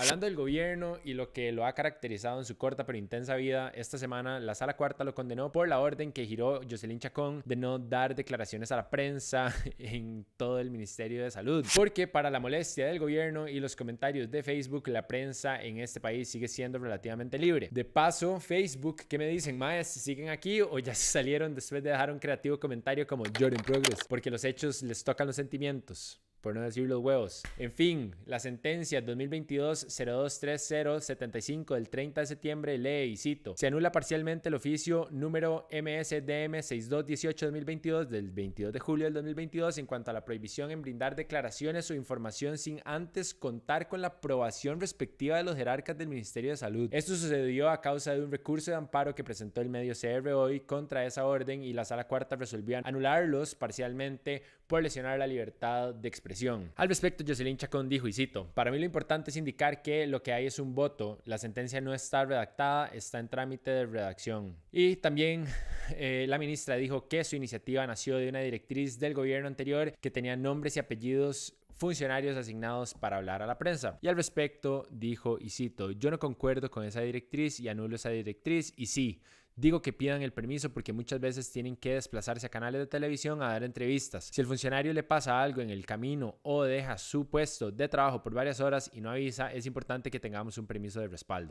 Hablando del gobierno y lo que lo ha caracterizado en su corta pero intensa vida, esta semana la Sala Cuarta lo condenó por la orden que giró Jocelyn Chacón de no dar declaraciones a la prensa en todo el Ministerio de Salud. Porque para la molestia del gobierno y los comentarios de Facebook, la prensa en este país sigue siendo relativamente libre. De paso, Facebook, ¿qué me dicen, Maes? ¿Siguen aquí o ya se salieron después de dejar un creativo comentario como Jordan Progress? Porque los hechos les tocan los sentimientos por no decir los huevos. En fin, la sentencia 2022-023075 del 30 de septiembre lee y cito, se anula parcialmente el oficio número MSDM 6218-2022 del 22 de julio del 2022 en cuanto a la prohibición en brindar declaraciones o información sin antes contar con la aprobación respectiva de los jerarcas del Ministerio de Salud. Esto sucedió a causa de un recurso de amparo que presentó el medio CR hoy contra esa orden y la sala cuarta resolvió anularlos parcialmente por lesionar la libertad de expresión al respecto, Jocelyn Chacón dijo, y cito, para mí lo importante es indicar que lo que hay es un voto, la sentencia no está redactada, está en trámite de redacción. Y también eh, la ministra dijo que su iniciativa nació de una directriz del gobierno anterior que tenía nombres y apellidos funcionarios asignados para hablar a la prensa. Y al respecto dijo, y cito, yo no concuerdo con esa directriz y anulo esa directriz y sí, Digo que pidan el permiso porque muchas veces tienen que desplazarse a canales de televisión a dar entrevistas. Si el funcionario le pasa algo en el camino o deja su puesto de trabajo por varias horas y no avisa, es importante que tengamos un permiso de respaldo.